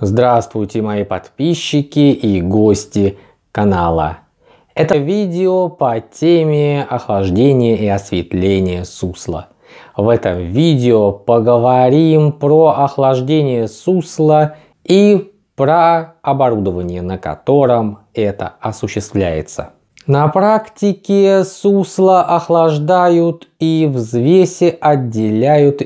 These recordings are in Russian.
Здравствуйте, мои подписчики и гости канала. Это видео по теме охлаждения и осветления сусла. В этом видео поговорим про охлаждение сусла и про оборудование, на котором это осуществляется. На практике сусло охлаждают и взвеси отделяют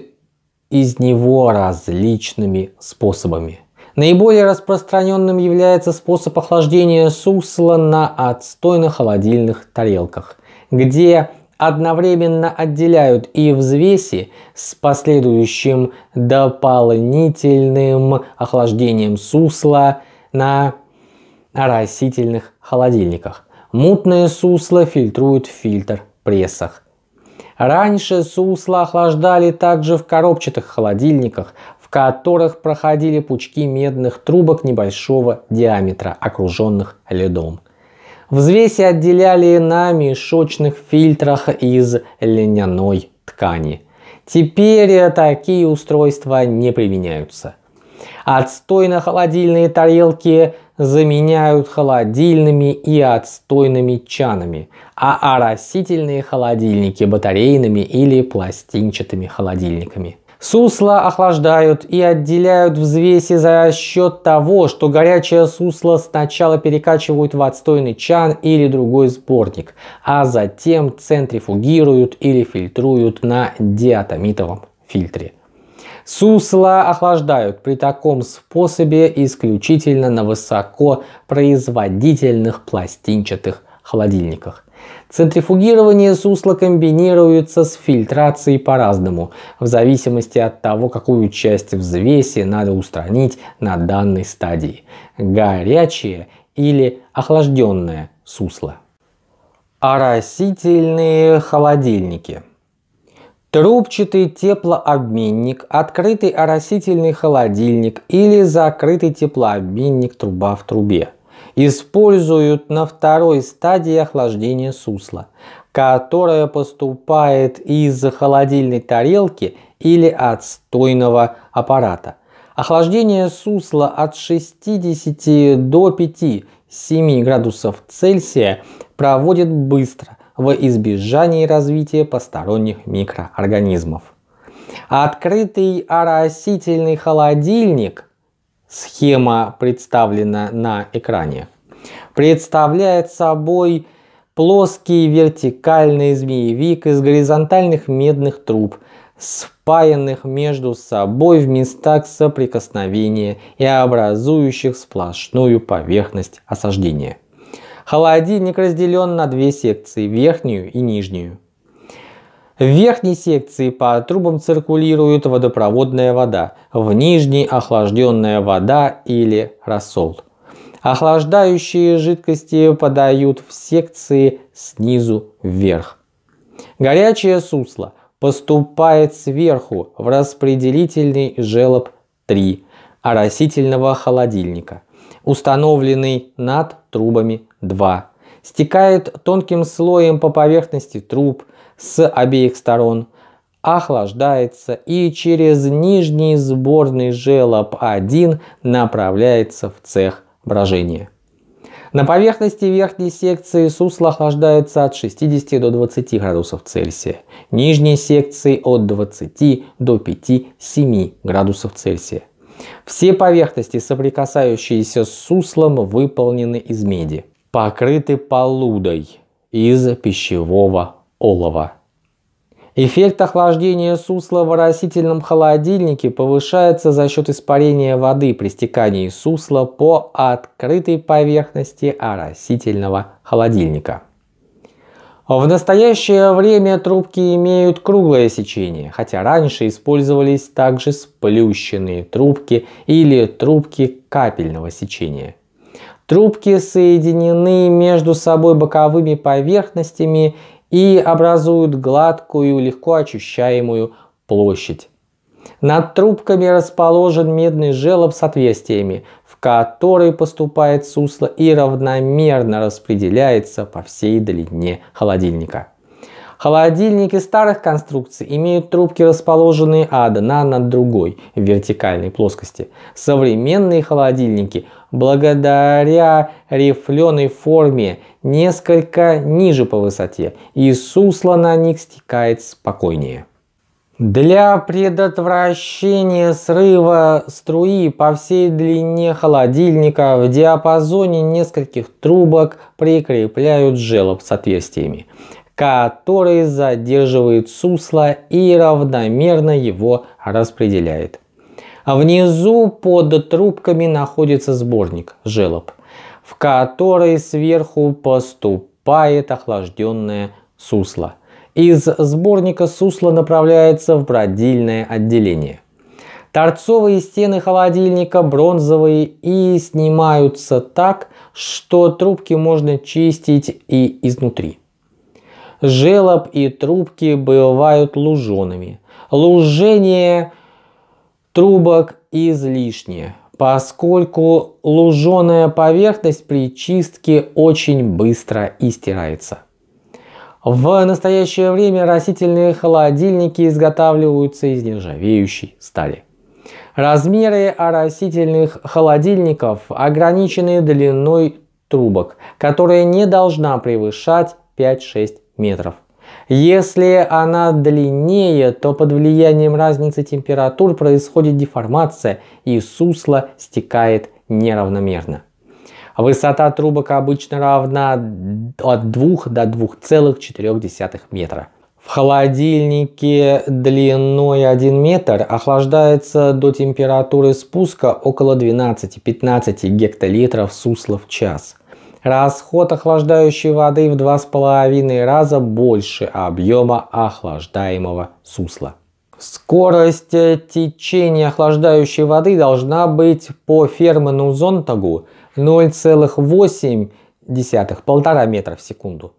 из него различными способами. Наиболее распространенным является способ охлаждения сусла на отстойных холодильных тарелках, где одновременно отделяют и взвеси с последующим дополнительным охлаждением сусла на растительных холодильниках. Мутное сусло фильтруют в фильтр прессах. Раньше сусло охлаждали также в коробчатых холодильниках, в которых проходили пучки медных трубок небольшого диаметра, окруженных льдом. Взвеси отделяли на мешочных фильтрах из льняной ткани. Теперь такие устройства не применяются. Отстойно-холодильные тарелки заменяют холодильными и отстойными чанами, а оросительные холодильники батарейными или пластинчатыми холодильниками. Сусла охлаждают и отделяют взвеси за счет того, что горячее сусло сначала перекачивают в отстойный чан или другой сборник, а затем центрифугируют или фильтруют на диатомитовом фильтре. Сусла охлаждают при таком способе исключительно на высокопроизводительных пластинчатых холодильниках. Центрифугирование сусла комбинируется с фильтрацией по-разному, в зависимости от того, какую часть взвеси надо устранить на данной стадии – горячее или охлажденное сусло. Оросительные холодильники – Трубчатый теплообменник, открытый оросительный холодильник или закрытый теплообменник труба в трубе используют на второй стадии охлаждения сусла, которое поступает из холодильной тарелки или отстойного аппарата. Охлаждение сусла от 60 до 5-7 градусов Цельсия проводит быстро в избежании развития посторонних микроорганизмов. Открытый оросительный холодильник Схема представлена на экране. Представляет собой плоский вертикальный змеевик из горизонтальных медных труб, спаянных между собой в местах соприкосновения и образующих сплошную поверхность осаждения. Холодильник разделен на две секции, верхнюю и нижнюю. В верхней секции по трубам циркулирует водопроводная вода, в нижней охлажденная вода или рассол. Охлаждающие жидкости подают в секции снизу вверх. Горячее сусло поступает сверху в распределительный желоб 3 оросительного холодильника, установленный над трубами 2. Стекает тонким слоем по поверхности труб – с обеих сторон охлаждается и через нижний сборный желоб 1 направляется в цех брожения. На поверхности верхней секции сусло охлаждается от 60 до 20 градусов Цельсия, нижней секции от 20 до 5-7 градусов Цельсия. Все поверхности, соприкасающиеся с суслом, выполнены из меди, покрыты полудой из пищевого олова. Эффект охлаждения сусла в растительном холодильнике повышается за счет испарения воды при стекании сусла по открытой поверхности растительного холодильника. В настоящее время трубки имеют круглое сечение, хотя раньше использовались также сплющенные трубки или трубки капельного сечения. Трубки соединены между собой боковыми поверхностями и образуют гладкую, легко очищаемую площадь. Над трубками расположен медный желоб с отверстиями, в который поступает сусло и равномерно распределяется по всей длине холодильника. Холодильники старых конструкций имеют трубки, расположенные одна над другой в вертикальной плоскости. Современные холодильники, благодаря рифленой форме, несколько ниже по высоте, и сусло на них стекает спокойнее. Для предотвращения срыва струи по всей длине холодильника в диапазоне нескольких трубок прикрепляют желоб с отверстиями который задерживает сусло и равномерно его распределяет. Внизу под трубками находится сборник, желоб, в который сверху поступает охлажденное сусло. Из сборника сусло направляется в бродильное отделение. Торцовые стены холодильника бронзовые и снимаются так, что трубки можно чистить и изнутри желоб и трубки бывают лужеными. Лужение трубок излишнее, поскольку луженая поверхность при чистке очень быстро истирается. В настоящее время растительные холодильники изготавливаются из нержавеющей стали. Размеры растительных холодильников ограничены длиной трубок, которая не должна превышать 5-6 метров. Если она длиннее, то под влиянием разницы температур происходит деформация и сусло стекает неравномерно. Высота трубок обычно равна от 2 до 2,4 метра. В холодильнике длиной 1 метр охлаждается до температуры спуска около 12-15 гектолитров сусла в час – Расход охлаждающей воды в 2,5 раза больше объема охлаждаемого сусла. Скорость течения охлаждающей воды должна быть по Ферману Зонтагу 0,8-1,5 метра в секунду.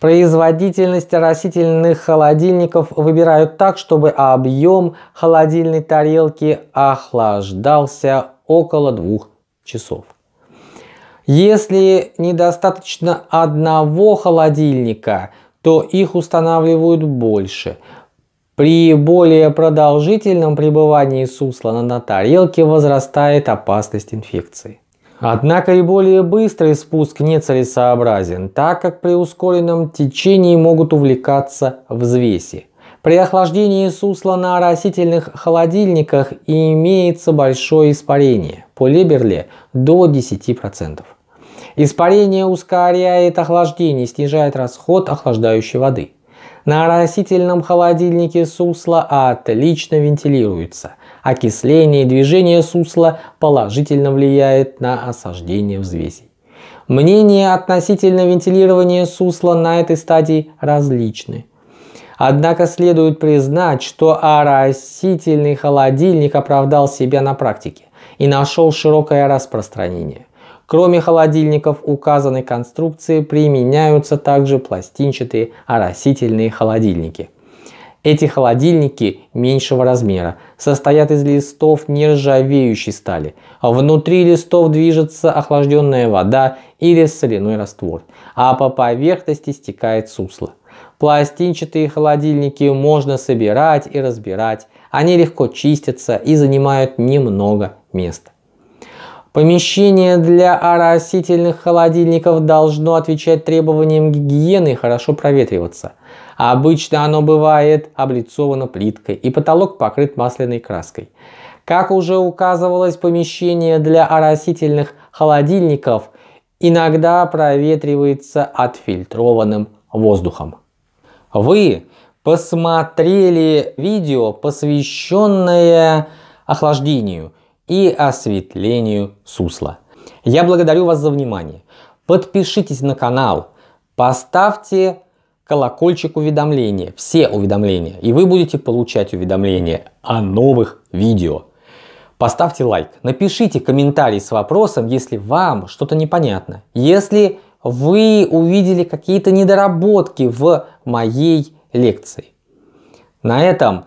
Производительность растительных холодильников выбирают так, чтобы объем холодильной тарелки охлаждался около 2 часов. Если недостаточно одного холодильника, то их устанавливают больше. При более продолжительном пребывании сусла на тарелке возрастает опасность инфекции. Однако и более быстрый спуск нецелесообразен, так как при ускоренном течении могут увлекаться взвеси. При охлаждении сусла на растительных холодильниках имеется большое испарение, по Леберле до 10%. Испарение ускоряет охлаждение, снижает расход охлаждающей воды. На растительном холодильнике сусло отлично вентилируется. Окисление и движение сусла положительно влияет на осаждение взвесей. Мнения относительно вентилирования сусла на этой стадии различны. Однако следует признать, что оросительный холодильник оправдал себя на практике и нашел широкое распространение. Кроме холодильников указанной конструкции применяются также пластинчатые оросительные холодильники. Эти холодильники меньшего размера состоят из листов нержавеющей стали. Внутри листов движется охлажденная вода или соляной раствор, а по поверхности стекает сусло. Пластинчатые холодильники можно собирать и разбирать. Они легко чистятся и занимают немного места. Помещение для оросительных холодильников должно отвечать требованиям гигиены и хорошо проветриваться. обычно оно бывает облицовано плиткой и потолок покрыт масляной краской. Как уже указывалось, помещение для оросительных холодильников иногда проветривается отфильтрованным воздухом. Вы посмотрели видео, посвященное охлаждению – и осветлению сусла. Я благодарю вас за внимание. Подпишитесь на канал, поставьте колокольчик уведомления, все уведомления, и вы будете получать уведомления о новых видео. Поставьте лайк, напишите комментарий с вопросом, если вам что-то непонятно, если вы увидели какие-то недоработки в моей лекции. На этом